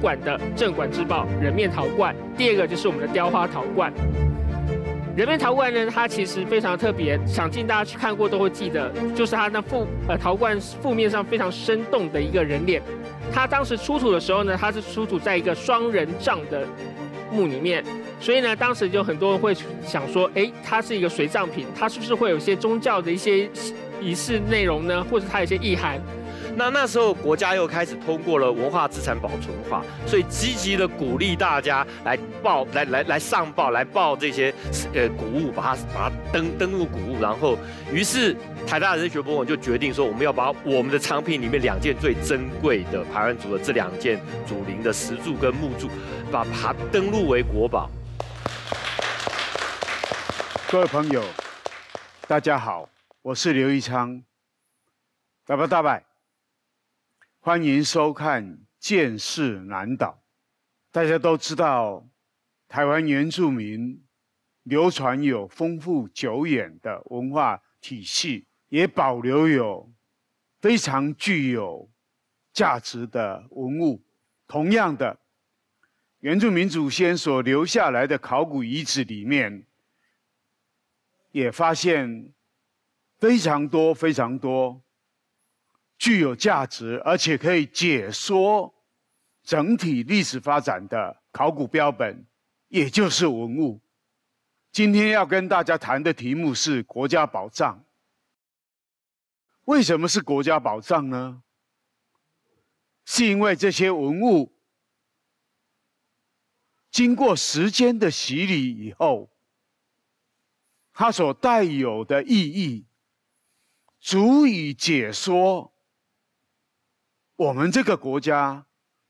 馆的镇馆之宝人面陶罐，第二个就是我们的雕花陶罐。人面陶罐呢，它其实非常特别，想进大家去看过都会记得，就是它那副呃陶罐覆面上非常生动的一个人脸。它当时出土的时候呢，它是出土在一个双人葬的墓里面，所以呢，当时就很多人会想说，哎，它是一个随葬品，它是不是会有一些宗教的一些仪式内容呢，或者它有些意涵？那那时候，国家又开始通过了《文化资产保存法》，所以积极的鼓励大家来报、来来来上报、来报这些呃古物，把它把它登登录古物。然后，于是台大人学博物馆就决定说，我们要把我们的藏品里面两件最珍贵的排湾族的这两件祖灵的石柱跟木柱，把它登录为国宝。各位朋友，大家好，我是刘义昌，大伯大伯。欢迎收看《见识难倒》。大家都知道，台湾原住民流传有丰富久远的文化体系，也保留有非常具有价值的文物。同样的，原住民祖先所留下来的考古遗址里面，也发现非常多、非常多。具有价值，而且可以解说整体历史发展的考古标本，也就是文物。今天要跟大家谈的题目是国家宝藏。为什么是国家宝藏呢？是因为这些文物经过时间的洗礼以后，它所带有的意义足以解说。我们这个国家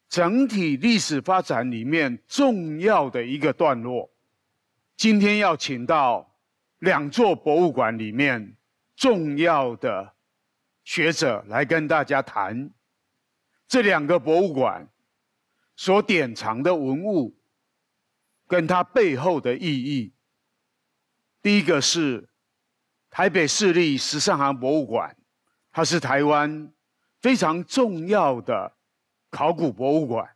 整体历史发展里面重要的一个段落，今天要请到两座博物馆里面重要的学者来跟大家谈这两个博物馆所典藏的文物跟它背后的意义。第一个是台北市立十三行博物馆，它是台湾。非常重要的考古博物馆，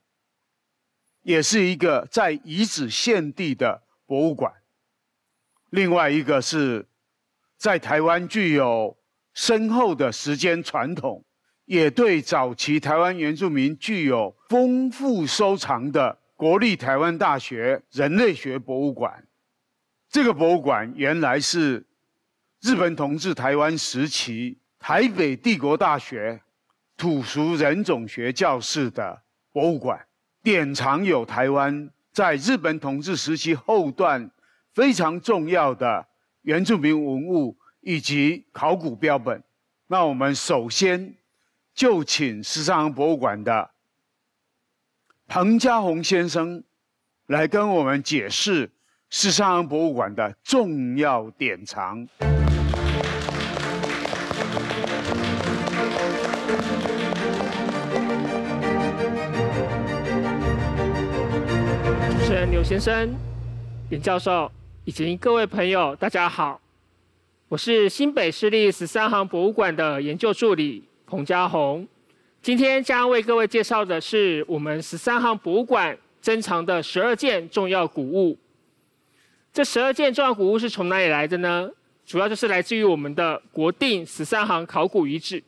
也是一个在遗址现地的博物馆。另外一个是，在台湾具有深厚的时间传统，也对早期台湾原住民具有丰富收藏的国立台湾大学人类学博物馆。这个博物馆原来是日本统治台湾时期台北帝国大学。土俗人种学教室的博物馆，典藏有台湾在日本统治时期后段非常重要的原住民文物以及考古标本。那我们首先就请时尚博物馆的彭家宏先生来跟我们解释十尚行博物馆的重要典藏。刘先生、严教授以及各位朋友，大家好，我是新北市立十三行博物馆的研究助理彭家宏。今天将为各位介绍的是我们十三行博物馆珍藏的十二件重要古物。这十二件重要古物是从哪里来的呢？主要就是来自于我们的国定十三行考古遗址。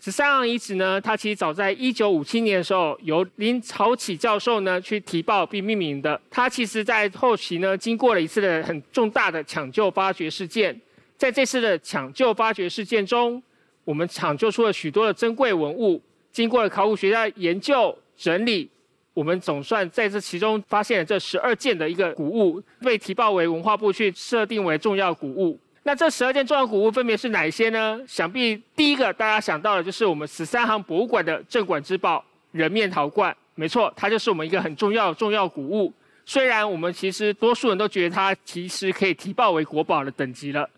十三行遗址呢，它其实早在一九五七年的时候，由林朝启教授呢去提报并命名的。它其实在后期呢，经过了一次的很重大的抢救发掘事件。在这次的抢救发掘事件中，我们抢救出了许多的珍贵文物。经过考古学家研究整理，我们总算在这其中发现了这十二件的一个古物，被提报为文化部去设定为重要古物。那这十二件重要古物分别是哪些呢？想必第一个大家想到的就是我们十三行博物馆的镇馆之宝——人面陶罐。没错，它就是我们一个很重要的重要古物。虽然我们其实多数人都觉得它其实可以提报为国宝的等级了。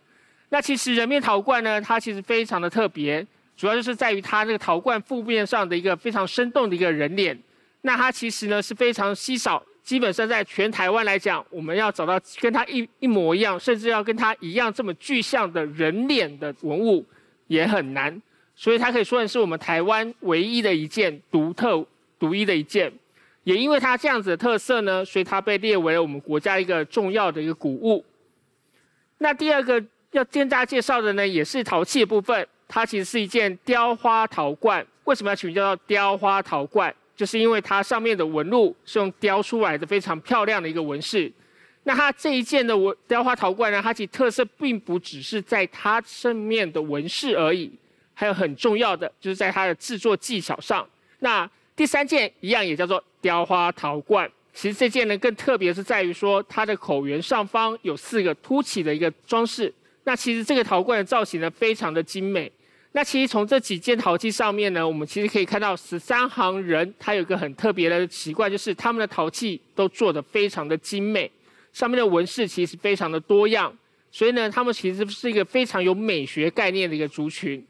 那其实人面陶罐呢，它其实非常的特别，主要就是在于它那个陶罐腹面上的一个非常生动的一个人脸。那它其实呢是非常稀少。基本上在全台湾来讲，我们要找到跟它一一模一样，甚至要跟它一样这么具象的人脸的文物也很难，所以它可以说是我们台湾唯一的一件独特、独一的一件。也因为它这样子的特色呢，所以它被列为了我们国家一个重要的一个古物。那第二个要跟大家介绍的呢，也是陶器的部分，它其实是一件雕花陶罐。为什么要取名叫做雕花陶罐？就是因为它上面的纹路是用雕出来的，非常漂亮的一个纹饰。那它这一件的雕花陶罐呢，它其特色并不只是在它上面的纹饰而已，还有很重要的就是在它的制作技巧上。那第三件一样也叫做雕花陶罐，其实这件呢更特别是在于说它的口缘上方有四个凸起的一个装饰。那其实这个陶罐的造型呢非常的精美。那其实从这几件陶器上面呢，我们其实可以看到，十三行人他有个很特别的习惯，就是他们的陶器都做得非常的精美，上面的纹饰其实非常的多样，所以呢，他们其实是一个非常有美学概念的一个族群。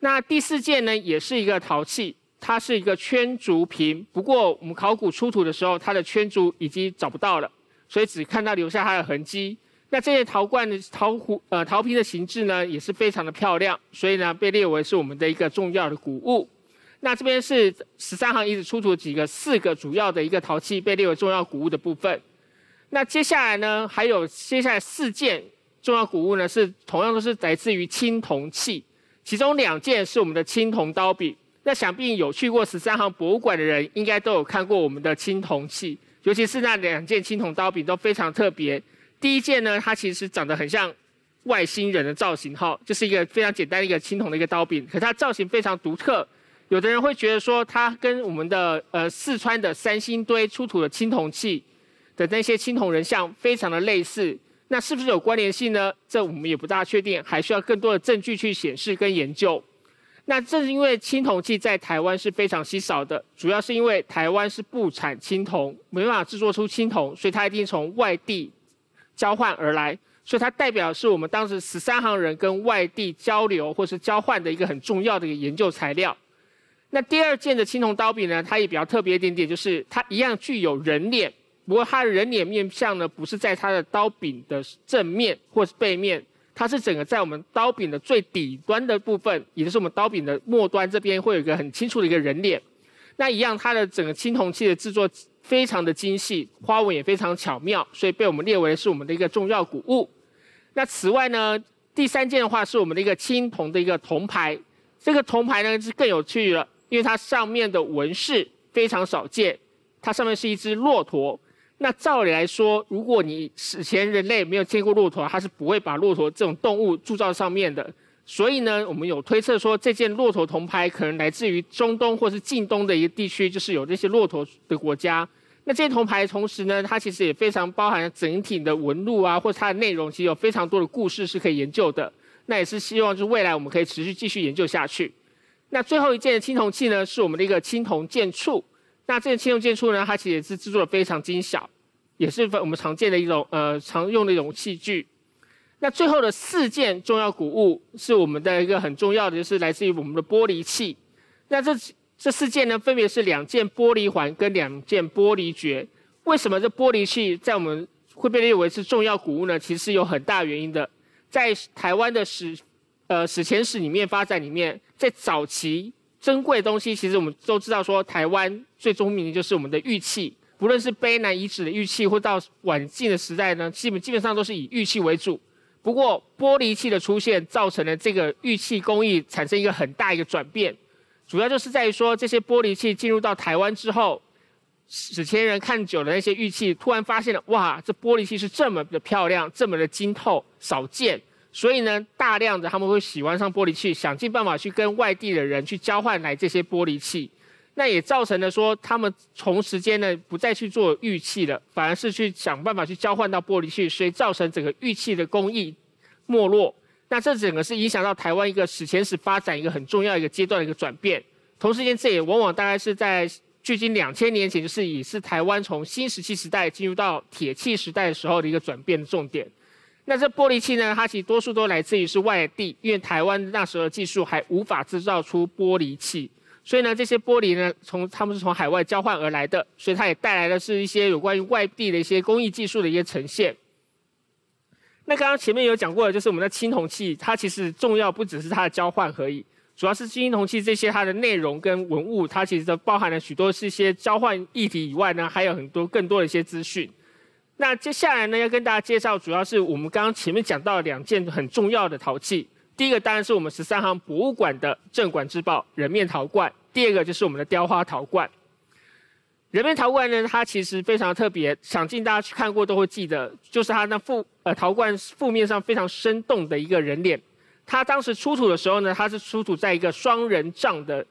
那第四件呢，也是一个陶器，它是一个圈足瓶，不过我们考古出土的时候，它的圈足已经找不到了，所以只看到留下它的痕迹。那这些陶罐的陶壶、呃陶瓶的形制呢，也是非常的漂亮，所以呢，被列为是我们的一个重要的古物。那这边是十三行遗址出土几个四个主要的一个陶器，被列为重要古物的部分。那接下来呢，还有接下来四件重要古物呢，是同样都是来自于青铜器，其中两件是我们的青铜刀柄。那想必有去过十三行博物馆的人，应该都有看过我们的青铜器，尤其是那两件青铜刀柄都非常特别。第一件呢，它其实长得很像外星人的造型，哈，就是一个非常简单的一个青铜的一个刀柄，可它造型非常独特，有的人会觉得说它跟我们的呃四川的三星堆出土的青铜器的那些青铜人像非常的类似，那是不是有关联性呢？这我们也不大确定，还需要更多的证据去显示跟研究。那正是因为青铜器在台湾是非常稀少的，主要是因为台湾是不产青铜，没办法制作出青铜，所以它一定从外地。交换而来，所以它代表是我们当时十三行人跟外地交流或是交换的一个很重要的一个研究材料。那第二件的青铜刀柄呢，它也比较特别一点点，就是它一样具有人脸，不过它的人脸面向呢不是在它的刀柄的正面或是背面，它是整个在我们刀柄的最底端的部分，也就是我们刀柄的末端这边会有一个很清楚的一个人脸。那一样，它的整个青铜器的制作。非常的精细，花纹也非常巧妙，所以被我们列为是我们的一个重要古物。那此外呢，第三件的话是我们的一个青铜的一个铜牌，这个铜牌呢是更有趣了，因为它上面的纹饰非常少见，它上面是一只骆驼。那照理来说，如果你史前人类没有见过骆驼，它是不会把骆驼这种动物铸造上面的。所以呢，我们有推测说，这件骆驼铜牌可能来自于中东或是近东的一个地区，就是有这些骆驼的国家。那这些铜牌同时呢，它其实也非常包含整体的纹路啊，或者它的内容，其实有非常多的故事是可以研究的。那也是希望，就是未来我们可以持续继续研究下去。那最后一件青铜器呢，是我们的一个青铜剑簇。那这件青铜剑簇呢，它其实也是制作的非常精巧，也是我们常见的一种呃常用的一种器具。那最后的四件重要古物是我们的一个很重要的，就是来自于我们的玻璃器。那这这四件呢，分别是两件玻璃环跟两件玻璃爵。为什么这玻璃器在我们会被列为是重要古物呢？其实有很大原因的。在台湾的史，呃，史前史里面发展里面，在早期珍贵的东西，其实我们都知道说，台湾最著名的就是我们的玉器。不论是碑南遗址的玉器，或到晚近的时代呢，基本基本上都是以玉器为主。不过玻璃器的出现，造成了这个玉器工艺产生一个很大一个转变。主要就是在于说，这些玻璃器进入到台湾之后，史前人看久了那些玉器，突然发现了哇，这玻璃器是这么的漂亮，这么的精透，少见，所以呢，大量的他们会喜欢上玻璃器，想尽办法去跟外地的人去交换来这些玻璃器，那也造成了说，他们从时间呢不再去做玉器了，反而是去想办法去交换到玻璃器，所以造成整个玉器的工艺没落。那这整个是影响到台湾一个史前史发展一个很重要一个阶段的一个转变，同时间这也往往大概是在距今两千年前，就是是台湾从新石器时代进入到铁器时代的时候的一个转变的重点。那这玻璃器呢，它其实多数都来自于是外地，因为台湾那时候的技术还无法制造出玻璃器，所以呢这些玻璃呢，从他们是从海外交换而来的，所以它也带来的是一些有关于外地的一些工艺技术的一些呈现。那刚刚前面有讲过的，就是我们的青铜器，它其实重要不只是它的交换而已，主要是青铜器这些它的内容跟文物，它其实都包含了许多是一些交换议题以外呢，还有很多更多的一些资讯。那接下来呢，要跟大家介绍，主要是我们刚刚前面讲到两件很重要的陶器，第一个当然是我们十三行博物馆的镇馆之宝人面陶罐，第二个就是我们的雕花陶罐。人面陶罐呢，它其实非常特别，想进大家去看过都会记得，就是它那副呃陶罐负面上非常生动的一个人脸。它当时出土的时候呢，它是出土在一个双人葬的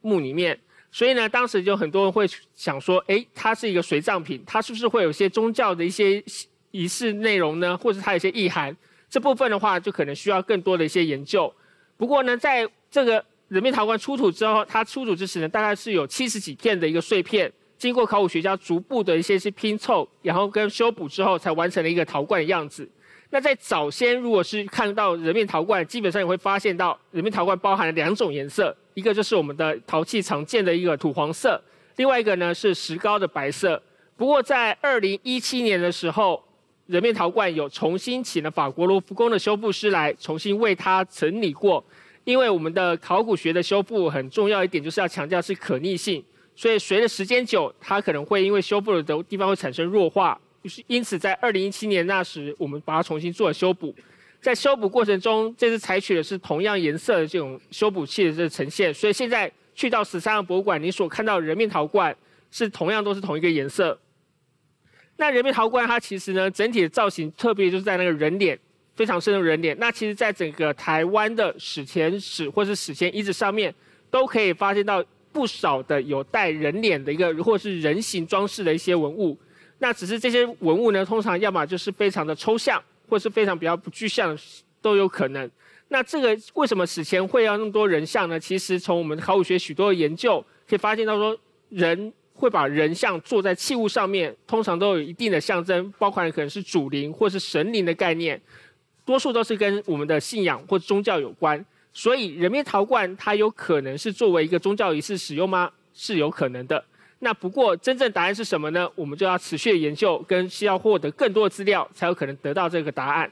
墓里面，所以呢，当时就很多人会想说，诶，它是一个随葬品，它是不是会有一些宗教的一些仪式内容呢？或者它有些意涵？这部分的话，就可能需要更多的一些研究。不过呢，在这个人面陶罐出土之后，它出土之时呢，大概是有七十几片的一个碎片。经过考古学家逐步的一些去拼凑，然后跟修补之后，才完成了一个陶罐的样子。那在早先，如果是看到人面陶罐，基本上也会发现到人面陶罐包含了两种颜色，一个就是我们的陶器常见的一个土黄色，另外一个呢是石膏的白色。不过在二零一七年的时候，人面陶罐有重新请了法国罗浮宫的修复师来重新为它整理过，因为我们的考古学的修复很重要一点，就是要强调是可逆性。所以随着时间久，它可能会因为修补的的地方会产生弱化，就是因此在2017年那时，我们把它重新做了修补。在修补过程中，这次采取的是同样颜色的这种修补器的这呈现。所以现在去到史前博物馆，你所看到人面陶罐是同样都是同一个颜色。那人面陶罐它其实呢，整体的造型特别就是在那个人脸非常深的人脸。那其实在整个台湾的史前史或是史前遗址上面，都可以发现到。不少的有带人脸的一个，或是人形装饰的一些文物。那只是这些文物呢，通常要么就是非常的抽象，或是非常比较不具象，都有可能。那这个为什么史前会要那么多人像呢？其实从我们考古学许多的研究可以发现到，说人会把人像坐在器物上面，通常都有一定的象征，包含可能是主灵或是神灵的概念，多数都是跟我们的信仰或宗教有关。所以人面陶罐它有可能是作为一个宗教仪式使用吗？是有可能的。那不过真正答案是什么呢？我们就要持续研究，跟需要获得更多的资料，才有可能得到这个答案。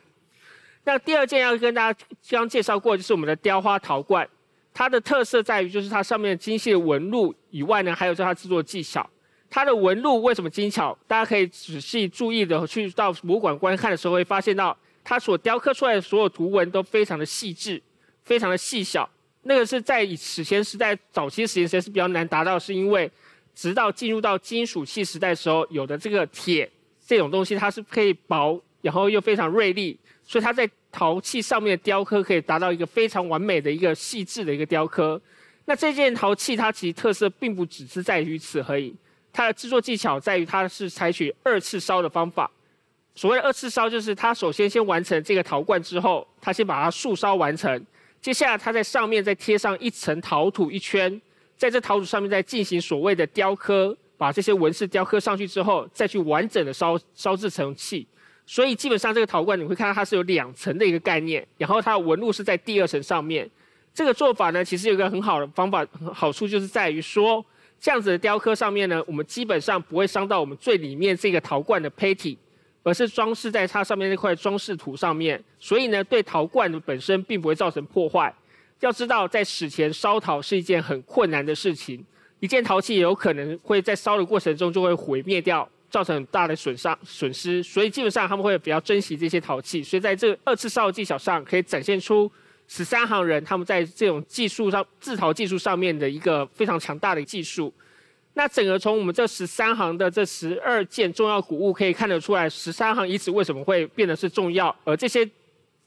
那第二件要跟大家刚介绍过，就是我们的雕花陶罐，它的特色在于就是它上面精细的纹路以外呢，还有就是它制作技巧。它的纹路为什么精巧？大家可以仔细注意的去到博物馆观看的时候，会发现到它所雕刻出来的所有图文都非常的细致。非常的细小，那个是在此前是在早期实验，其实是比较难达到，是因为直到进入到金属器时代时候，有的这个铁这种东西，它是可以薄，然后又非常锐利，所以它在陶器上面的雕刻可以达到一个非常完美的一个细致的一个雕刻。那这件陶器它其实特色并不只是在于此而已，它的制作技巧在于它是采取二次烧的方法。所谓的二次烧，就是它首先先完成这个陶罐之后，它先把它塑烧完成。接下来，它在上面再贴上一层陶土一圈，在这陶土上面再进行所谓的雕刻，把这些纹饰雕刻上去之后，再去完整的烧烧制成器。所以基本上这个陶罐，你会看到它是有两层的一个概念，然后它的纹路是在第二层上面。这个做法呢，其实有一个很好的方法，好处就是在于说，这样子的雕刻上面呢，我们基本上不会伤到我们最里面这个陶罐的胚体。而是装饰在它上面那块装饰土上面，所以呢，对陶罐本身并不会造成破坏。要知道，在史前烧陶是一件很困难的事情，一件陶器也有可能会在烧的过程中就会毁灭掉，造成很大的损伤损失。所以基本上他们会比较珍惜这些陶器，所以在这二次烧的技巧上，可以展现出十三行人他们在这种技术上制陶技术上面的一个非常强大的技术。那整个从我们这十三行的这十二件重要古物可以看得出来，十三行遗址为什么会变得是重要？而这些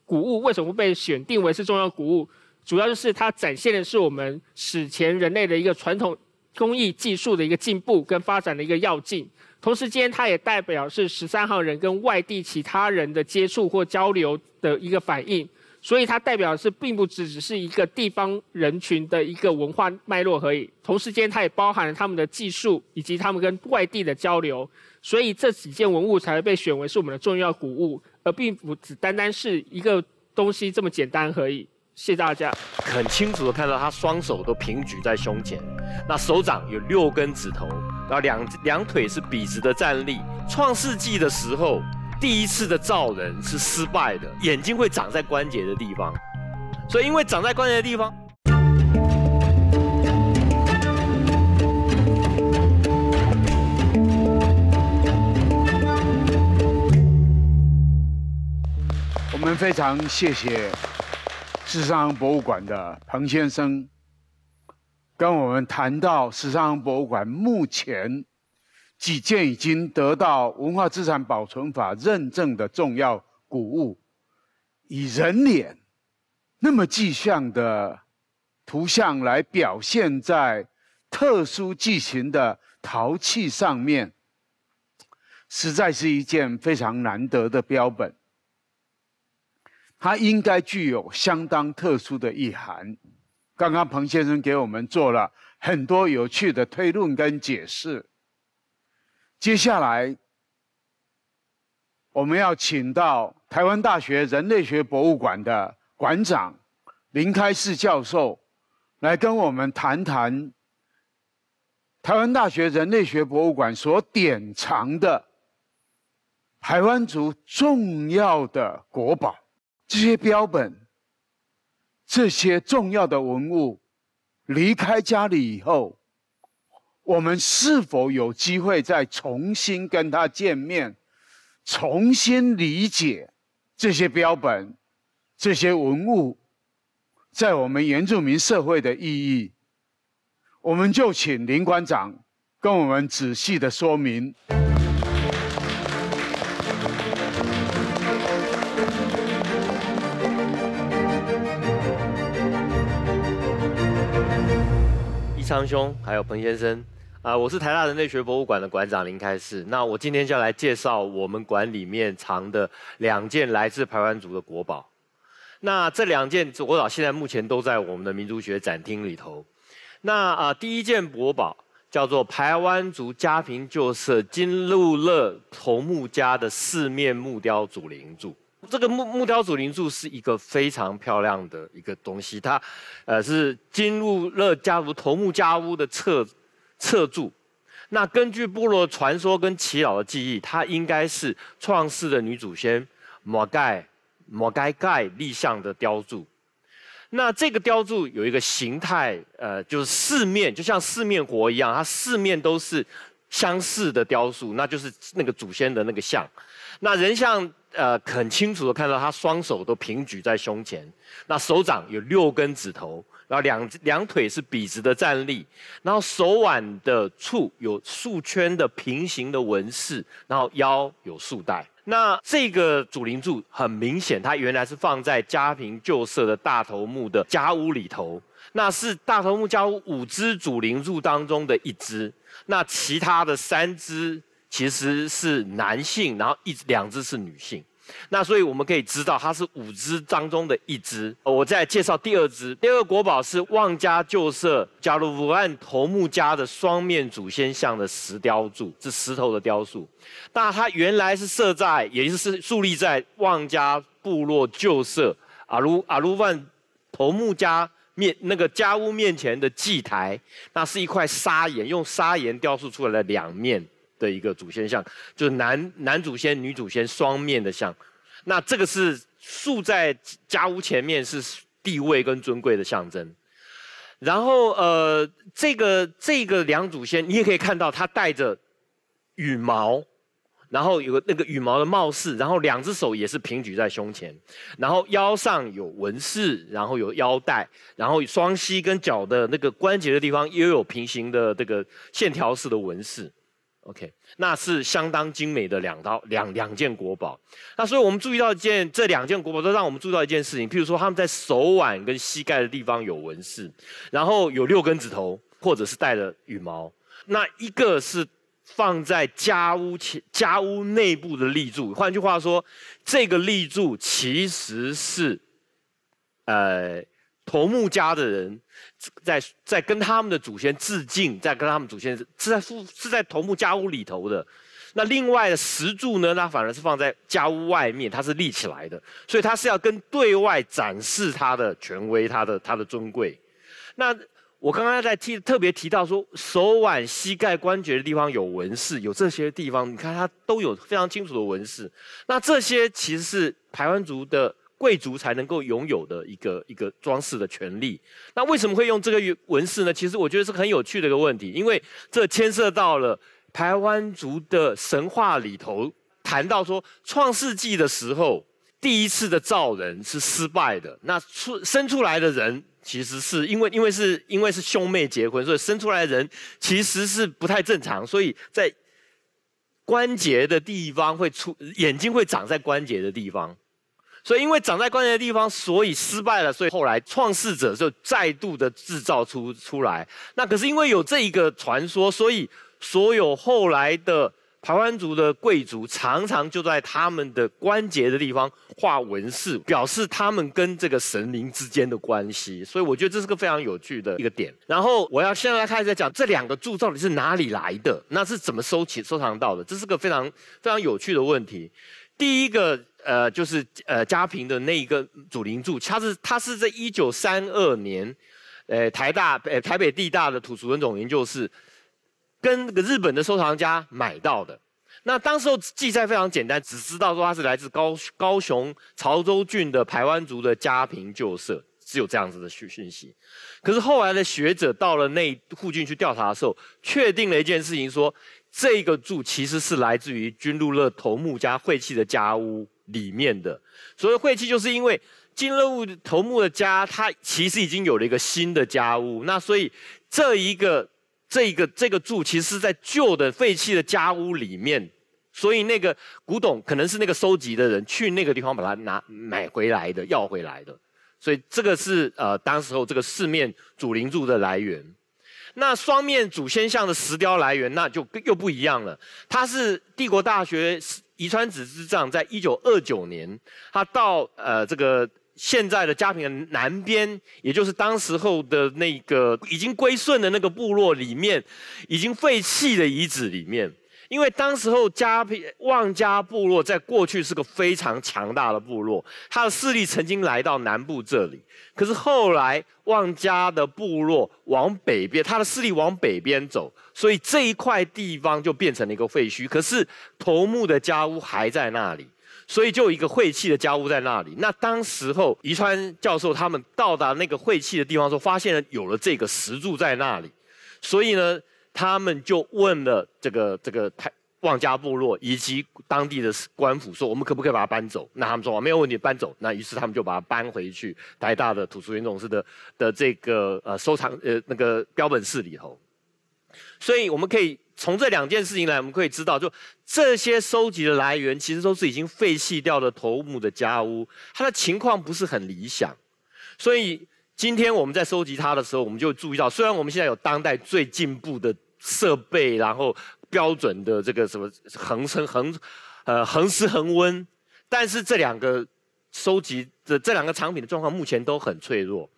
古物为什么会被选定为是重要古物？主要就是它展现的是我们史前人类的一个传统工艺技术的一个进步跟发展的一个要径。同时间，它也代表是十三行人跟外地其他人的接触或交流的一个反应。所以它代表的是，并不只只是一个地方人群的一个文化脉络而已。同时间，它也包含了他们的技术，以及他们跟外地的交流。所以这几件文物才会被选为是我们的重要古物，而并不只单单是一个东西这么简单而已。谢谢大家。很清楚的看到，他双手都平举在胸前，那手掌有六根指头，然后两两腿是笔直的站立。创世纪的时候。第一次的造人是失败的，眼睛会长在关节的地方，所以因为长在关节的地方。我们非常谢谢时尚博物馆的彭先生，跟我们谈到时尚博物馆目前。几件已经得到文化资产保存法认证的重要古物，以人脸那么具象的图像来表现在特殊剧情的陶器上面，实在是一件非常难得的标本。它应该具有相当特殊的意涵。刚刚彭先生给我们做了很多有趣的推论跟解释。接下来，我们要请到台湾大学人类学博物馆的馆长林开士教授，来跟我们谈谈台湾大学人类学博物馆所典藏的台湾族重要的国宝。这些标本、这些重要的文物离开家里以后。我们是否有机会再重新跟他见面，重新理解这些标本、这些文物在我们原住民社会的意义？我们就请林馆长跟我们仔细的说明。宜昌兄，还有彭先生。啊，我是台大人类学博物馆的馆长林开士。那我今天就要来介绍我们馆里面藏的两件来自排湾族的国宝。那这两件国宝现在目前都在我们的民族学展厅里头。那啊，第一件国宝叫做排湾族家庭旧舍金禄乐头目家的四面木雕祖灵柱。这个木木雕祖灵柱是一个非常漂亮的一个东西，它呃是金禄乐家族头目家屋的侧。侧柱，那根据部落传说跟祈祷的记忆，它应该是创世的女祖先摩盖摩盖盖立像的雕塑。那这个雕塑有一个形态，呃，就是四面，就像四面佛一样，它四面都是相似的雕塑，那就是那个祖先的那个像。那人像呃，很清楚的看到他双手都平举在胸前，那手掌有六根指头。然后两两腿是笔直的站立，然后手腕的处有数圈的平行的纹饰，然后腰有束带。那这个主灵柱很明显，它原来是放在家贫旧舍的大头目的家屋里头，那是大头目家屋五只主灵柱当中的一只，那其他的三只其实是男性，然后一两只是女性。那所以我们可以知道，它是五只当中的一只。我再介绍第二只，第二个国宝是望家旧社阿鲁万头目家的双面祖先像的石雕柱，是石头的雕塑。那它原来是设在，也就是树立在望家部落旧社阿鲁阿鲁万头目家面那个家屋面前的祭台，那是一块砂岩，用砂岩雕塑出来的两面。的一个祖先像，就是男男祖先、女祖先双面的像，那这个是竖在家屋前面，是地位跟尊贵的象征。然后，呃，这个这个两祖先，你也可以看到他戴着羽毛，然后有个那个羽毛的帽饰，然后两只手也是平举在胸前，然后腰上有纹饰，然后有腰带，然后双膝跟脚的那个关节的地方也有平行的这个线条式的纹饰。OK，那是相当精美的两刀两两件国宝。那所以我们注意到一件这两件国宝，都让我们注意到一件事情。譬如说，他们在手腕跟膝盖的地方有纹饰，然后有六根指头，或者是带着羽毛。那一个是放在家屋前家屋内部的立柱，换句话说，这个立柱其实是，呃。头目家的人在在跟他们的祖先致敬，在跟他们祖先是在是在头目家屋里头的。那另外的石柱呢，它反而是放在家屋外面，它是立起来的，所以它是要跟对外展示它的权威、它的它的尊贵。那我刚刚在提特别提到说，手腕、膝盖关节的地方有纹饰，有这些地方，你看它都有非常清楚的纹饰。那这些其实是台湾族的。贵族才能够拥有的一个一个装饰的权利。那为什么会用这个纹饰呢？其实我觉得是很有趣的一个问题，因为这牵涉到了台湾族的神话里头谈到说，创世纪的时候第一次的造人是失败的。那出生出来的人其实是因为因为是因为是兄妹结婚，所以生出来的人其实是不太正常，所以在关节的地方会出眼睛会长在关节的地方。所以，因为长在关节的地方，所以失败了。所以后来，创世者就再度的制造出出来。那可是因为有这一个传说，所以所有后来的台湾族的贵族常常就在他们的关节的地方画纹饰，表示他们跟这个神灵之间的关系。所以我觉得这是个非常有趣的一个点。然后我要先来开始讲这两个柱到底是哪里来的，那是怎么收起收藏到的？这是个非常非常有趣的问题。第一个。呃，就是呃，家平的那一个祖灵柱，他是他是在一九三二年，呃，台大呃台北地大的土族人种研究室，跟那个日本的收藏家买到的。那当时候记载非常简单，只知道说它是来自高高雄潮州郡的台湾族的家平旧社，只有这样子的讯讯息。可是后来的学者到了那附近去调查的时候，确定了一件事情，说。这个柱其实是来自于君禄乐头目家晦气的家屋里面的，所谓晦气，就是因为金禄勒头目的家，他其实已经有了一个新的家屋，那所以这一个这一个这个柱，其实是在旧的废弃的家屋里面，所以那个古董可能是那个收集的人去那个地方把它拿买回来的，要回来的，所以这个是呃，当时候这个四面主灵柱的来源。那双面祖先像的石雕来源，那就又不一样了。他是帝国大学遗传子之藏，在1929年，他到呃这个现在的嘉平南边，也就是当时候的那个已经归顺的那个部落里面，已经废弃的遗址里面。因为当时候加旺加部落在过去是个非常强大的部落，他的势力曾经来到南部这里，可是后来旺加的部落往北边，他的势力往北边走，所以这一块地方就变成了一个废墟。可是头目的家屋还在那里，所以就一个晦气的家屋在那里。那当时候宜川教授他们到达那个晦气的地方时候，发现了有了这个石柱在那里，所以呢。他们就问了这个这个泰望家部落以及当地的官府，说我们可不可以把它搬走？那他们说啊，没有问题，搬走。那于是他们就把它搬回去台大的土著运动司的的这个呃收藏呃那个标本室里头。所以我们可以从这两件事情来，我们可以知道，就这些收集的来源其实都是已经废弃掉的头目的家屋，它的情况不是很理想。所以今天我们在收集它的时候，我们就注意到，虽然我们现在有当代最进步的设备，然后标准的这个什么恒生恒呃恒湿恒温，但是这两个收集的这两个产品的状况目前都很脆弱。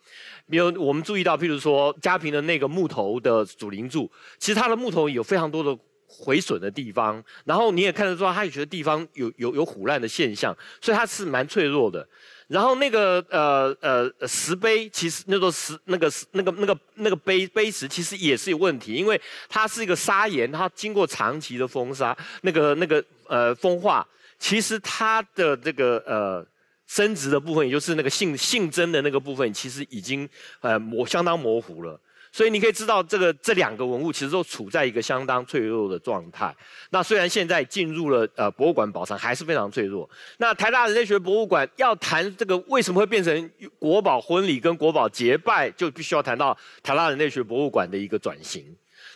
比如我们注意到，譬如说嘉平的那个木头的主林柱，其实它的木头有非常多的毁损的地方，然后你也看得出它有些地方有有有腐烂的现象，所以它是蛮脆弱的。然后那个呃呃石碑，其实那座石那个石那个那个那个碑碑石其实也是有问题，因为它是一个砂岩，它经过长期的风沙那个那个呃风化，其实它的这个呃生殖的部分，也就是那个性性征的那个部分，其实已经呃模相当模糊了。所以你可以知道，这个这两个文物其实都处在一个相当脆弱的状态。那虽然现在进入了呃博物馆保存，还是非常脆弱。那台大人类学博物馆要谈这个为什么会变成国宝婚礼跟国宝结拜，就必须要谈到台大人类学博物馆的一个转型。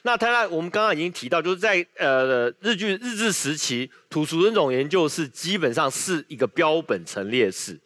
那台大我们刚刚已经提到，就是在呃日据日治时期，土俗人种研究是基本上是一个标本陈列室。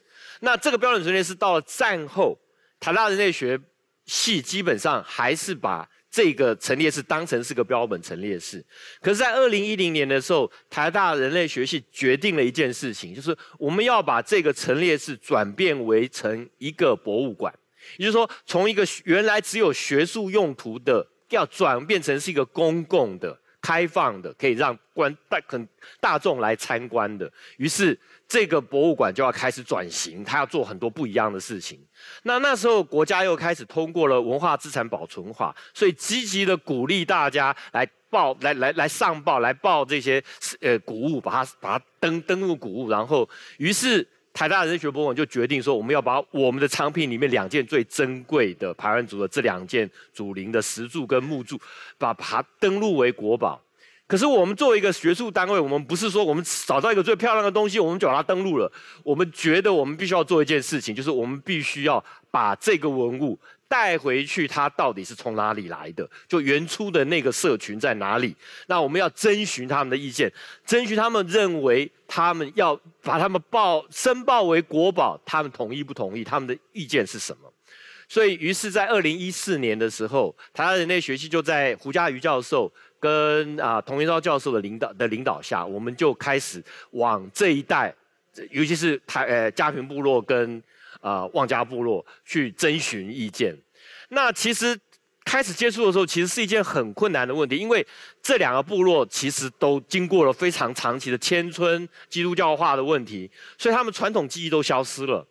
那这个标准陈列室到了战后，台大人类学。系基本上还是把这个陈列室当成是个标本陈列室，可是，在二零一零年的时候，台大人类学系决定了一件事情，就是我们要把这个陈列室转变为成一个博物馆，也就是说，从一个原来只有学术用途的，要转变成是一个公共的。开放的可以让观大很大众来参观的，于是这个博物馆就要开始转型，它要做很多不一样的事情。那那时候国家又开始通过了文化资产保存法，所以积极的鼓励大家来报来来来上报来报这些呃古物，把它把它登登入古物，然后于是。台大人学博物馆就决定说，我们要把我们的藏品里面两件最珍贵的排湾族的这两件祖灵的石柱跟木柱，把它登录为国宝。可是我们作为一个学术单位，我们不是说我们找到一个最漂亮的东西，我们就把它登录了。我们觉得我们必须要做一件事情，就是我们必须要把这个文物。带回去，它到底是从哪里来的？就原初的那个社群在哪里？那我们要征询他们的意见，征询他们认为他们要把他们报申报为国宝，他们同意不同意？他们的意见是什么？所以，于是在二零一四年的时候，台湾人类学系就在胡家瑜教授跟啊童云昭教授的领导的领导下，我们就开始往这一带，尤其是台呃家庭部落跟。啊，旺家部落去征询意见，那其实开始接触的时候，其实是一件很困难的问题，因为这两个部落其实都经过了非常长期的迁村、基督教化的问题，所以他们传统记忆都消失了。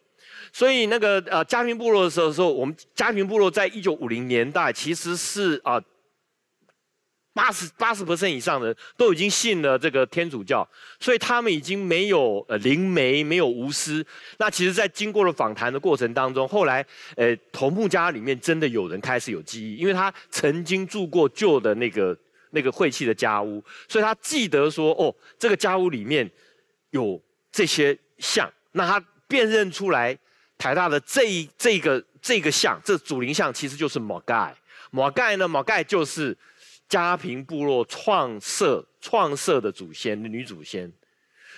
所以那个呃，家庭部落的时候，我们家庭部落在一九五零年代其实是啊。八十八十 percent 以上的人都已经信了这个天主教，所以他们已经没有呃灵媒，没有巫师。那其实，在经过了访谈的过程当中，后来呃，头目家里面真的有人开始有记忆，因为他曾经住过旧的那个那个晦气的家屋，所以他记得说哦，这个家屋里面有这些像，那他辨认出来台大的这一这个这个像，这主灵像其实就是马盖。马盖呢，马盖就是。家平部落创设创设的祖先女祖先，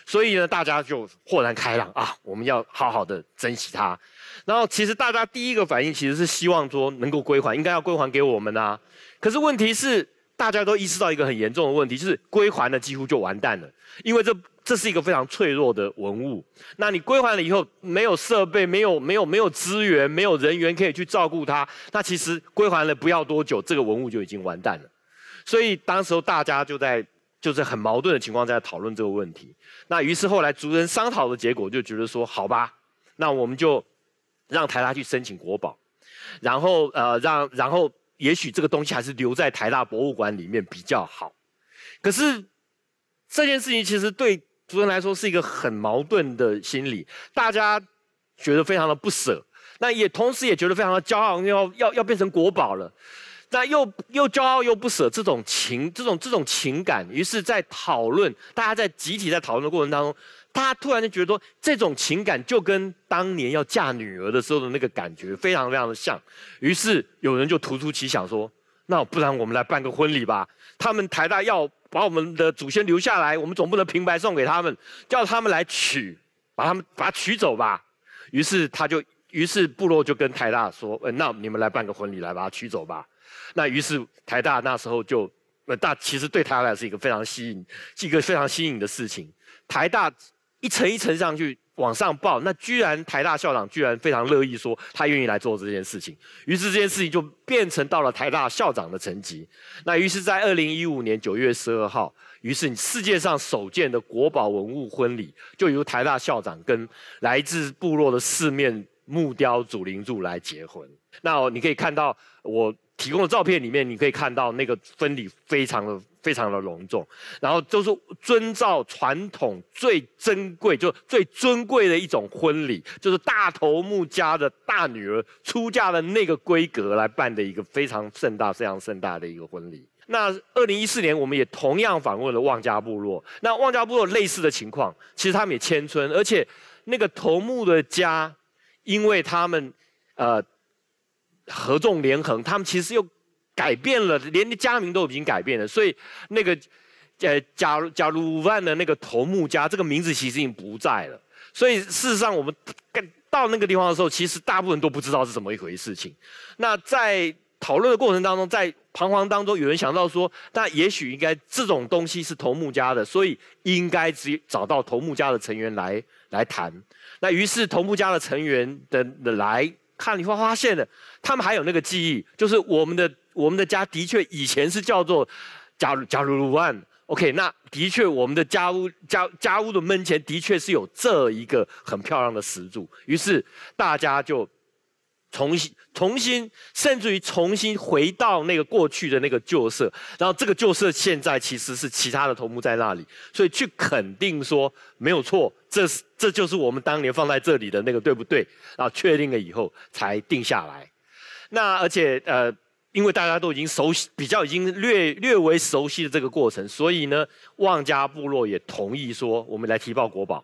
所以呢，大家就豁然开朗啊！我们要好好的珍惜它。然后，其实大家第一个反应其实是希望说能够归还，应该要归还给我们啊。可是问题是，大家都意识到一个很严重的问题，就是归还了几乎就完蛋了，因为这这是一个非常脆弱的文物。那你归还了以后，没有设备，没有没有没有资源，没有人员可以去照顾它，那其实归还了不要多久，这个文物就已经完蛋了。所以当时大家就在就是很矛盾的情况下讨论这个问题。那于是后来族人商讨的结果就觉得说，好吧，那我们就让台大去申请国宝，然后呃让然后也许这个东西还是留在台大博物馆里面比较好。可是这件事情其实对族人来说是一个很矛盾的心理，大家觉得非常的不舍，那也同时也觉得非常的骄傲，要要要变成国宝了。那又又骄傲又不舍这种情这种这种情感，于是，在讨论大家在集体在讨论的过程当中，他突然就觉得说，这种情感就跟当年要嫁女儿的时候的那个感觉非常非常的像。于是有人就突出奇想说，那不然我们来办个婚礼吧？他们台大要把我们的祖先留下来，我们总不能平白送给他们，叫他们来娶，把他们把他娶走吧。于是他就，于是部落就跟台大说，那你们来办个婚礼，来把他娶走吧。那于是台大那时候就，那大其实对他来是一个非常吸引，是一个非常新颖的事情。台大一层一层上去往上报，那居然台大校长居然非常乐意说他愿意来做这件事情。于是这件事情就变成到了台大校长的层级。那于是，在二零一五年九月十二号，于是世界上首件的国宝文物婚礼，就由台大校长跟来自部落的四面木雕祖灵柱来结婚。那你可以看到我。提供的照片里面，你可以看到那个婚礼非常的非常的隆重，然后就是遵照传统最珍贵就最尊贵的一种婚礼，就是大头目家的大女儿出嫁的那个规格来办的一个非常盛大、非常盛大的一个婚礼。那二零一四年，我们也同样访问了旺家部落，那旺家部落类似的情况，其实他们也迁村，而且那个头目的家，因为他们呃。合纵连横，他们其实又改变了，连家名都已经改变了，所以那个，呃，假假如武汉的那个头目家这个名字其实已经不在了，所以事实上我们到那个地方的时候，其实大部分都不知道是怎么一回事情。那在讨论的过程当中，在彷徨当中，有人想到说，那也许应该这种东西是头目家的，所以应该只找到头目家的成员来来谈。那于是头目家的成员的的来。看，你会发现的，他们还有那个记忆，就是我们的我们的家的确以前是叫做“加鲁鲁万 ”，OK，那的确我们的家屋家家屋的门前的确是有这一个很漂亮的石柱，于是大家就。重新、重新，甚至于重新回到那个过去的那个旧社，然后这个旧社现在其实是其他的头目在那里，所以去肯定说没有错，这是这就是我们当年放在这里的那个，对不对？然后确定了以后才定下来。那而且呃，因为大家都已经熟悉，比较已经略略为熟悉的这个过程，所以呢，望加部落也同意说我们来提报国宝。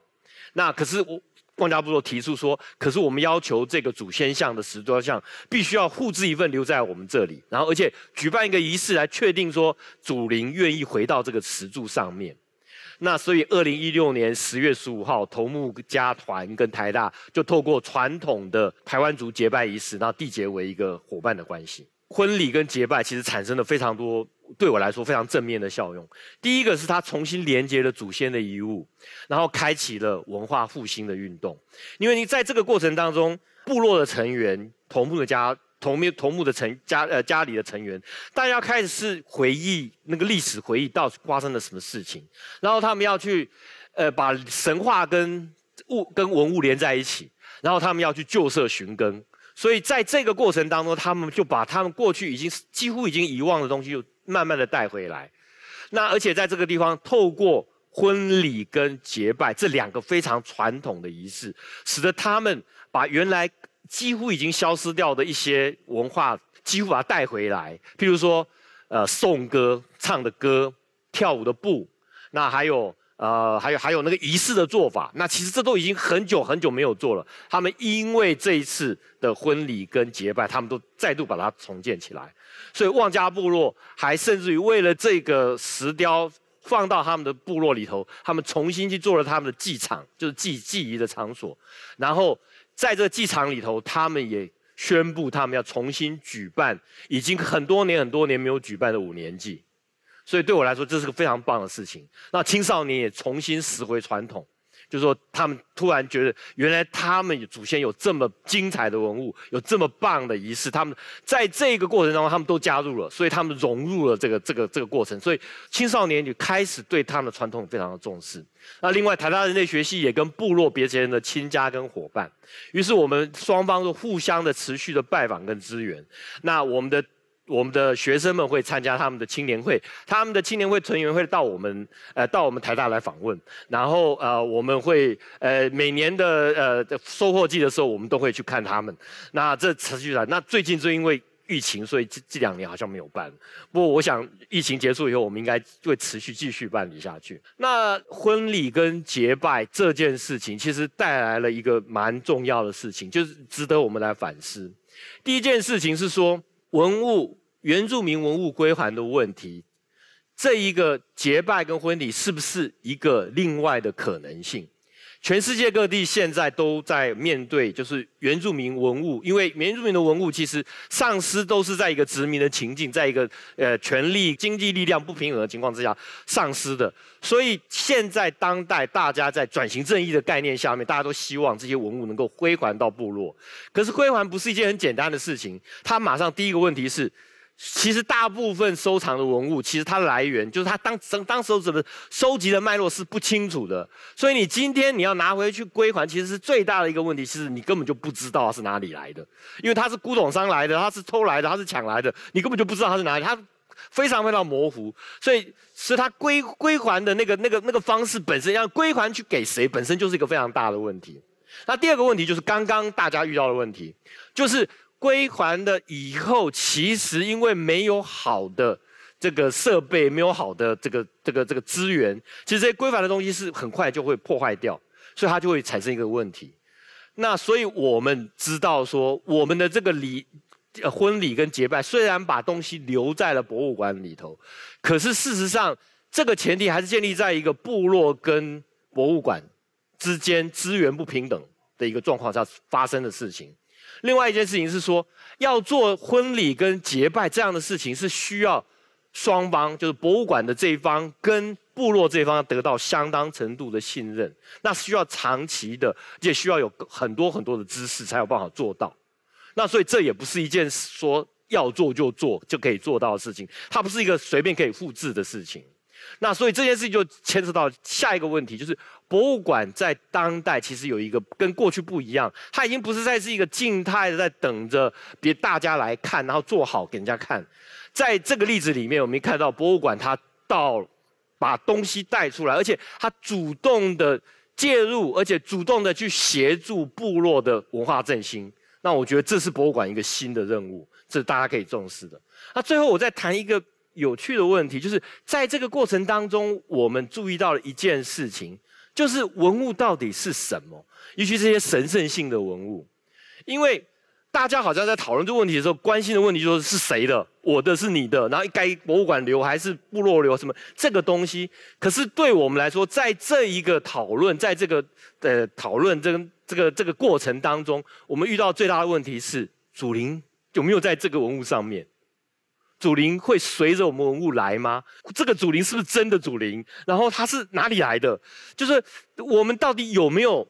那可是我。光家部落提出说，可是我们要求这个祖先像的石雕像，必须要复制一份留在我们这里，然后而且举办一个仪式来确定说祖灵愿意回到这个石柱上面。那所以，二零一六年十月十五号，头目家团跟台大就透过传统的台湾族结拜仪式，然后缔结为一个伙伴的关系。婚礼跟结拜其实产生了非常多对我来说非常正面的效用。第一个是它重新连接了祖先的遗物，然后开启了文化复兴的运动。因为你在这个过程当中，部落的成员同木的家同面同木的成家呃家里的成员，大家开始是回忆那个历史，回忆到发生了什么事情，然后他们要去呃把神话跟物跟文物连在一起，然后他们要去旧社寻根。所以在这个过程当中，他们就把他们过去已经几乎已经遗忘的东西，又慢慢的带回来。那而且在这个地方，透过婚礼跟结拜这两个非常传统的仪式，使得他们把原来几乎已经消失掉的一些文化，几乎把它带回来。譬如说，呃，颂歌唱的歌，跳舞的步，那还有。呃，还有还有那个仪式的做法，那其实这都已经很久很久没有做了。他们因为这一次的婚礼跟结拜，他们都再度把它重建起来。所以旺家部落还甚至于为了这个石雕放到他们的部落里头，他们重新去做了他们的祭场，就是祭祭仪的场所。然后在这个祭场里头，他们也宣布他们要重新举办，已经很多年很多年没有举办的五年祭。所以对我来说，这是个非常棒的事情。那青少年也重新拾回传统，就说他们突然觉得，原来他们祖先有这么精彩的文物，有这么棒的仪式。他们在这个过程当中，他们都加入了，所以他们融入了这个这个这个过程。所以青少年就开始对他们的传统非常的重视。那另外，台大人类学系也跟部落别的人的亲家跟伙伴，于是我们双方都互相的持续的拜访跟支援。那我们的。我们的学生们会参加他们的青年会，他们的青年会成员会到我们呃到我们台大来访问，然后呃我们会呃每年的呃收获季的时候，我们都会去看他们。那这持续了，那最近就因为疫情，所以这这两年好像没有办。不过我想疫情结束以后，我们应该会持续继续办理下去。那婚礼跟结拜这件事情，其实带来了一个蛮重要的事情，就是值得我们来反思。第一件事情是说文物。原住民文物归还的问题，这一个结拜跟婚礼是不是一个另外的可能性？全世界各地现在都在面对，就是原住民文物，因为原住民的文物其实丧失都是在一个殖民的情境，在一个呃权力、经济力量不平衡的情况之下丧失的。所以现在当代大家在转型正义的概念下面，大家都希望这些文物能够归还到部落。可是归还不是一件很简单的事情，它马上第一个问题是。其实大部分收藏的文物，其实它的来源就是它当当时候怎么收集的脉络是不清楚的，所以你今天你要拿回去归还，其实是最大的一个问题，是你根本就不知道是哪里来的，因为它是古董商来的，它是偷来的，它是抢来的，你根本就不知道它是哪里，它非常非常模糊，所以是它归归还的那个那个那个方式本身，要归还去给谁，本身就是一个非常大的问题。那第二个问题就是刚刚大家遇到的问题，就是。归还的以后，其实因为没有好的这个设备，没有好的这个这个这个资源，其实这些归还的东西是很快就会破坏掉，所以它就会产生一个问题。那所以我们知道说，我们的这个礼、婚礼跟结拜，虽然把东西留在了博物馆里头，可是事实上，这个前提还是建立在一个部落跟博物馆之间资源不平等的一个状况下发生的事情。另外一件事情是说，要做婚礼跟结拜这样的事情，是需要双方，就是博物馆的这一方跟部落这一方得到相当程度的信任。那需要长期的，也需要有很多很多的知识，才有办法做到。那所以这也不是一件说要做就做就可以做到的事情，它不是一个随便可以复制的事情。那所以这件事情就牵涉到下一个问题，就是博物馆在当代其实有一个跟过去不一样，它已经不是再是一个静态的在等着别大家来看，然后做好给人家看。在这个例子里面，我们看到博物馆它到把东西带出来，而且它主动的介入，而且主动的去协助部落的文化振兴。那我觉得这是博物馆一个新的任务，这是大家可以重视的。那最后我再谈一个。有趣的问题就是，在这个过程当中，我们注意到了一件事情，就是文物到底是什么？尤其这些神圣性的文物，因为大家好像在讨论这个问题的时候，关心的问题就是是谁的？我的是你的，然后该博物馆留还是部落留什么？这个东西。可是对我们来说，在这一个讨论，在这个呃讨论，这个这个这个过程当中，我们遇到最大的问题是：祖灵有没有在这个文物上面？主灵会随着我们文物来吗？这个主灵是不是真的主灵？然后它是哪里来的？就是我们到底有没有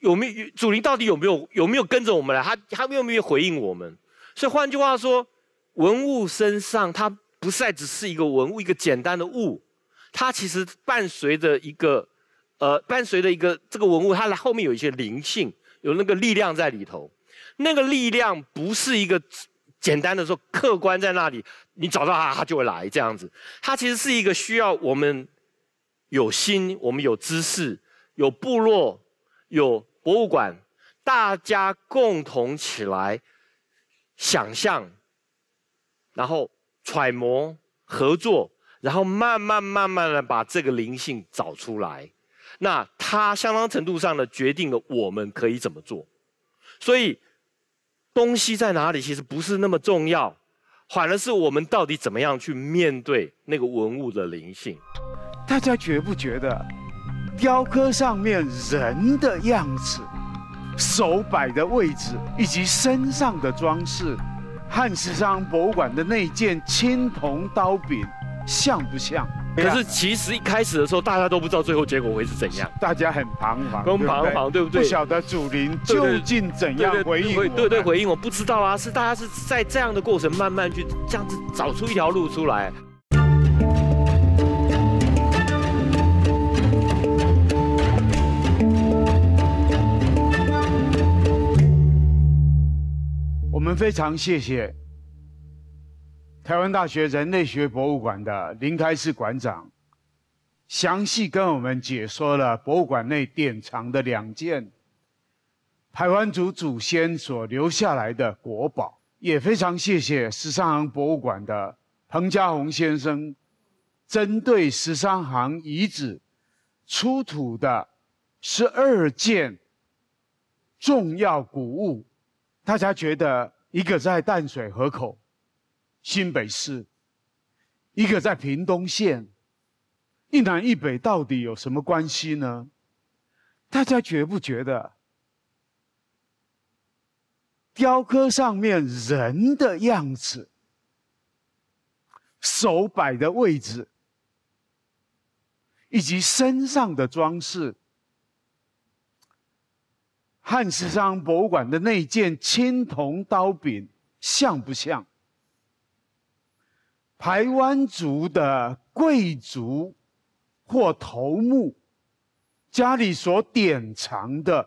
有没有主灵？到底有没有有没有跟着我们来？它它有没有回应我们？所以换句话说，文物身上它不再只是一个文物，一个简单的物，它其实伴随着一个呃，伴随着一个这个文物，它的后面有一些灵性，有那个力量在里头。那个力量不是一个。简单的说，客观在那里，你找到它，它就会来。这样子，它其实是一个需要我们有心，我们有知识，有部落，有博物馆，大家共同起来想象，然后揣摩合作，然后慢慢慢慢的把这个灵性找出来。那它相当程度上的决定了我们可以怎么做。所以。东西在哪里，其实不是那么重要，反而是我们到底怎么样去面对那个文物的灵性。大家觉不觉得，雕刻上面人的样子、手摆的位置以及身上的装饰，汉时商博物馆的那件青铜刀柄像不像？可是其实一开始的时候，大家都不知道最后结果会是怎样，大家很彷徨，很彷徨，对不对？不晓得主灵究竟怎样回应，对对回应，我不知道啊，是大家是在这样的过程慢慢去这样子找出一条路出来。我们非常谢谢。台湾大学人类学博物馆的林开士馆长，详细跟我们解说了博物馆内典藏的两件台湾族祖先所留下来的国宝，也非常谢谢十三行博物馆的彭家红先生，针对十三行遗址出土的十二件重要古物，大家觉得一个在淡水河口。新北市，一个在屏东县，一南一北，到底有什么关系呢？大家觉不觉得，雕刻上面人的样子，手摆的位置，以及身上的装饰，汉斯山博物馆的那件青铜刀柄像不像？台湾族的贵族或头目家里所典藏的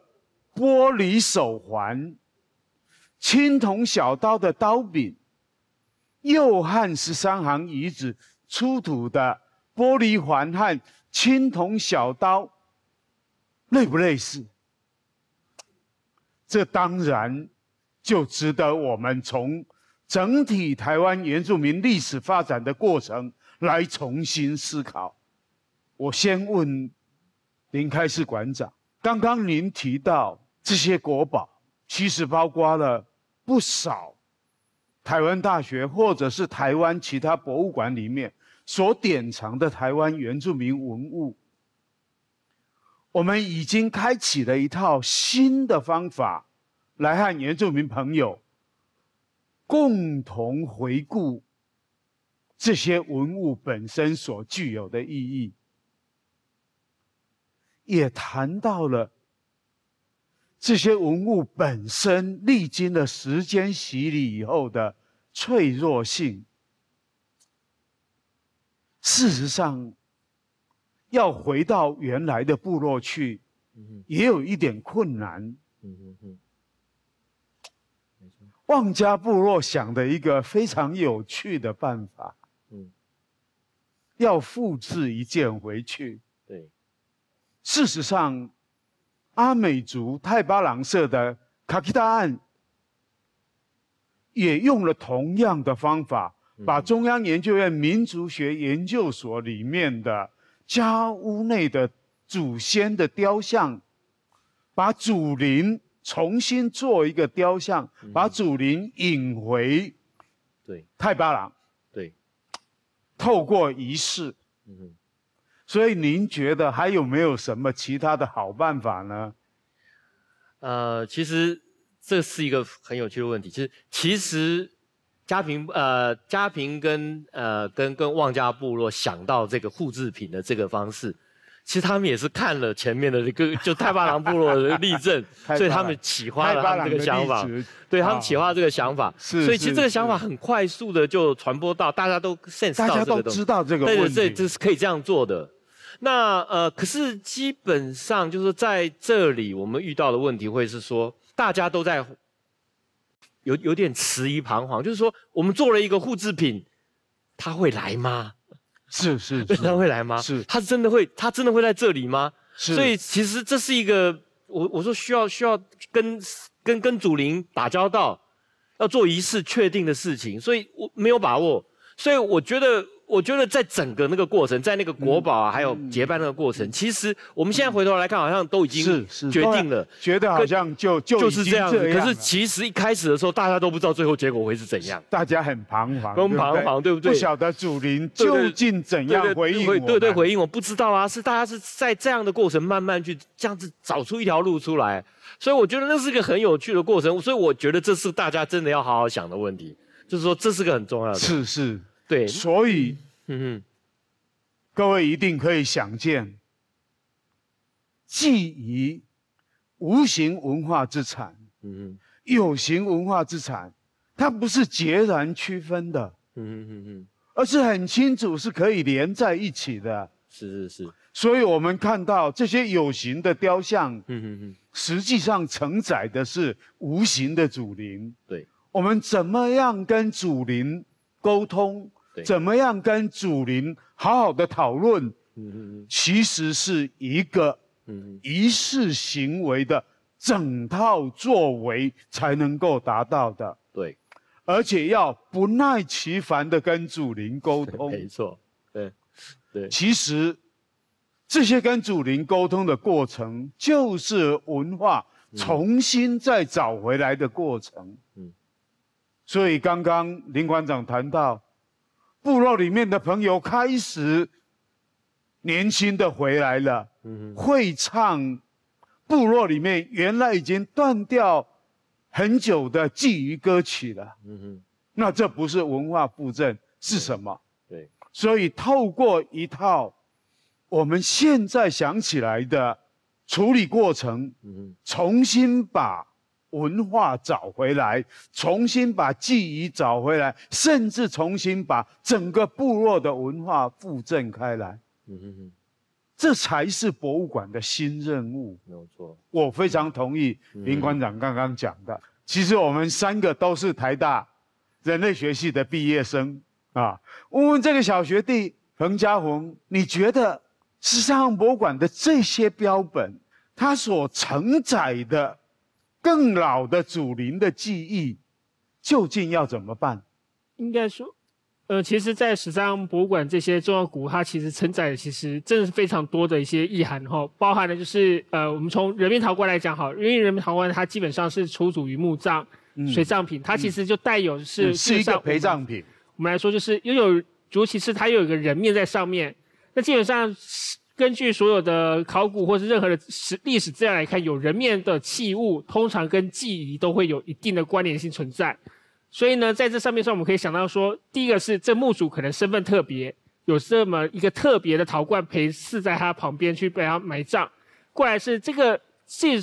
玻璃手环、青铜小刀的刀柄、右汉十三行遗址出土的玻璃环和青铜小刀，类不类似？这当然就值得我们从。整体台湾原住民历史发展的过程来重新思考。我先问林开始馆长，刚刚您提到这些国宝，其实包括了不少台湾大学或者是台湾其他博物馆里面所典藏的台湾原住民文物。我们已经开启了一套新的方法来和原住民朋友。共同回顾这些文物本身所具有的意义，也谈到了这些文物本身历经了时间洗礼以后的脆弱性。事实上，要回到原来的部落去，也有一点困难。旺家部落想的一个非常有趣的办法，嗯，要复制一件回去。对，事实上，阿美族泰巴朗社的卡基达案也用了同样的方法，把中央研究院民族学研究所里面的家屋内的祖先的雕像，把祖灵。重新做一个雕像，把祖灵引回，对，太巴郎，对，透过仪式，嗯，所以您觉得还有没有什么其他的好办法呢？呃，其实这是一个很有趣的问题，就是其实，家平呃家平跟呃跟跟望家部落想到这个复制品的这个方式。其实他们也是看了前面的这个 就太巴郎部落的例证，所以他们启发了这个想法，对他们启发这个想法，所以其实这个想法很快速的就传播到大家都 sense 到这个东西，大家都知道这个对对对，这是可以这样做的。那呃，可是基本上就是在这里，我们遇到的问题会是说，大家都在有有点迟疑彷徨，就是说，我们做了一个复制品，他会来吗？是是，他会来吗？是，他真的会，他真的会在这里吗？是，所以其实这是一个，我我说需要需要跟跟跟祖灵打交道，要做一次确定的事情，所以我没有把握，所以我觉得。我觉得在整个那个过程，在那个国宝啊，还有结伴那个过程，其实我们现在回头来看，好像都已经决定了，觉得好像就就是这样子。可是其实一开始的时候，大家都不知道最后结果会是怎样，大家很彷徨，很彷徨，对不对？不晓得主灵究竟怎样回应我，对对回应我不知道啊，是大家是在这样的过程慢慢去这样子找出一条路出来，所以我觉得那是一个很有趣的过程，所以我觉得这是大家真的要好好想的问题，就是说这是个很重要的。是是。对，所以，各位一定可以想见，既以无形文化资产，嗯嗯，有形文化资产，它不是截然区分的，嗯嗯嗯嗯，而是很清楚是可以连在一起的，是是是。所以我们看到这些有形的雕像，嗯哼哼，实际上承载的是无形的祖灵，对。我们怎么样跟祖灵沟通？怎么样跟主灵好好的讨论？嗯嗯其实是一个嗯仪式行为的整套作为才能够达到的。对，而且要不耐其烦的跟主灵沟通。没错。对，对。其实这些跟主灵沟通的过程，就是文化重新再找回来的过程。嗯。所以刚刚林馆长谈到。部落里面的朋友开始年轻的回来了，会唱部落里面原来已经断掉很久的鲫鱼歌曲了。那这不是文化布阵是什么？对。所以透过一套我们现在想起来的处理过程，重新把。文化找回来，重新把记忆找回来，甚至重新把整个部落的文化复振开来。嗯嗯嗯，这才是博物馆的新任务。没有错，我非常同意林馆长刚刚讲的。其实我们三个都是台大人类学系的毕业生啊。问问这个小学弟彭家宏，你觉得十三行博物馆的这些标本，它所承载的？更老的祖灵的记忆，究竟要怎么办？应该说，呃，其实，在史藏博物馆这些重要古，它其实承载其实真的是非常多的一些意涵，哈，包含的就是，呃，我们从人民陶罐来讲，好，因为人民陶罐它基本上是出土于墓葬随葬品，它其实就带有是是一个陪葬品。我们来说，就是又有，尤其是它又有个人面在上面，那基本上是。根据所有的考古或是任何的史历史资料来看，有人面的器物通常跟记忆都会有一定的关联性存在。所以呢，在这上面说，我们可以想到说，第一个是这墓主可能身份特别，有这么一个特别的陶罐陪侍在他旁边去被他埋葬。过来是这个祭。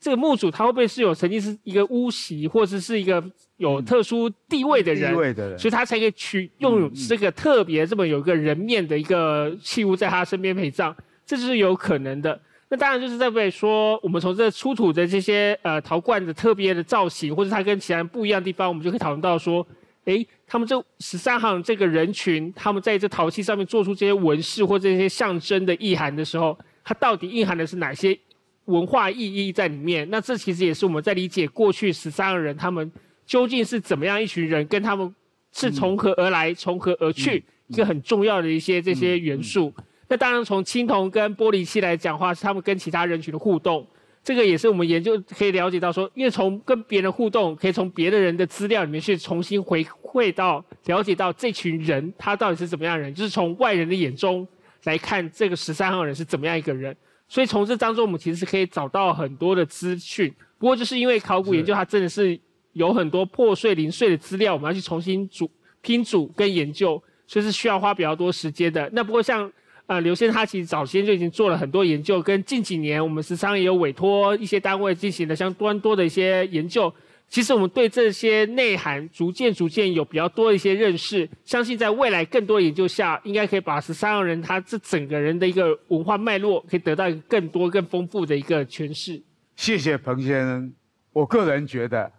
这个墓主他会不会是有曾经是一个巫袭，或者是一个有特殊地位的人，所以他才可以取拥有这个特别这么有一个人面的一个器物在他身边陪葬，这就是有可能的。那当然就是在被说我们从这出土的这些呃陶罐的特别的造型，或者它跟其他人不一样的地方，我们就可以讨论到说，哎，他们这十三行这个人群，他们在这陶器上面做出这些纹饰或这些象征的意涵的时候，它到底蕴含的是哪些？文化意义在里面，那这其实也是我们在理解过去十三号人他们究竟是怎么样一群人，跟他们是从何而来，从何而去，一个很重要的一些这些元素。那当然，从青铜跟玻璃器来讲话，是他们跟其他人群的互动，这个也是我们研究可以了解到说，因为从跟别人互动，可以从别的人的资料里面去重新回馈到了解到这群人他到底是怎么样人，就是从外人的眼中来看这个十三号人是怎么样一个人。所以从这当中，我们其实是可以找到很多的资讯，不过就是因为考古研究，它真的是有很多破碎零碎的资料，我们要去重新组拼组跟研究，所以是需要花比较多时间的。那不过像啊刘先，生，他其实早先就已经做了很多研究，跟近几年我们时常也有委托一些单位进行的相关多的一些研究。其实我们对这些内涵逐渐逐渐有比较多的一些认识，相信在未来更多研究下，应该可以把十三行人他这整个人的一个文化脉络，可以得到更多更丰富的一个诠释。谢谢彭先生，我个人觉得，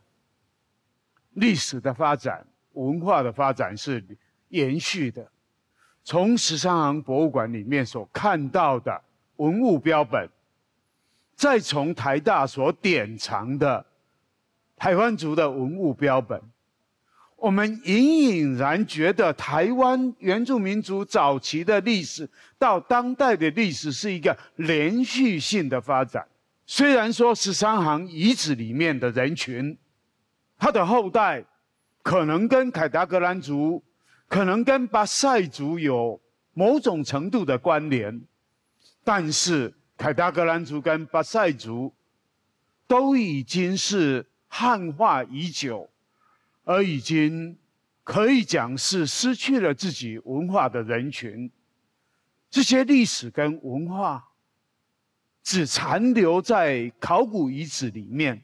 历史的发展、文化的发展是延续的。从十三行博物馆里面所看到的文物标本，再从台大所典藏的。台湾族的文物标本，我们隐隐然觉得，台湾原住民族早期的历史到当代的历史是一个连续性的发展。虽然说十三行遗址里面的人群，他的后代可能跟凯达格兰族、可能跟巴塞族有某种程度的关联，但是凯达格兰族跟巴塞族都已经是。汉化已久，而已经可以讲是失去了自己文化的人群，这些历史跟文化只残留在考古遗址里面。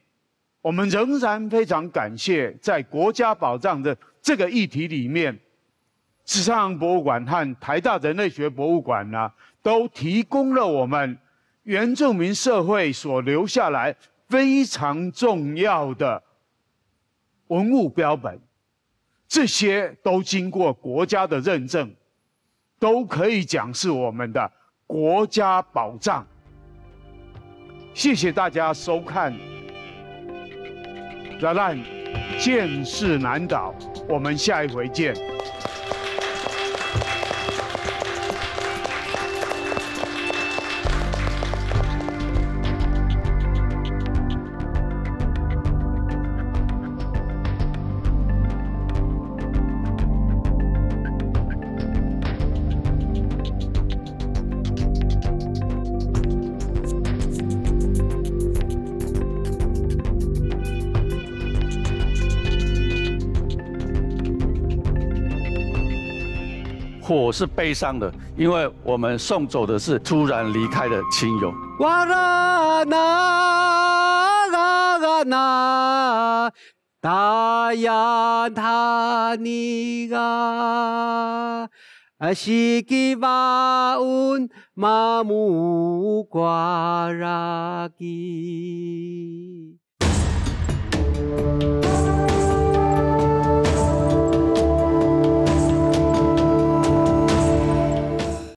我们仍然非常感谢，在国家保障的这个议题里面，时尚博物馆和台大人类学博物馆呢，都提供了我们原住民社会所留下来。非常重要的文物标本，这些都经过国家的认证，都可以讲是我们的国家宝藏。谢谢大家收看，再见，见事难倒，我们下一回见。是悲伤的，因为我们送走的是突然离开的亲友。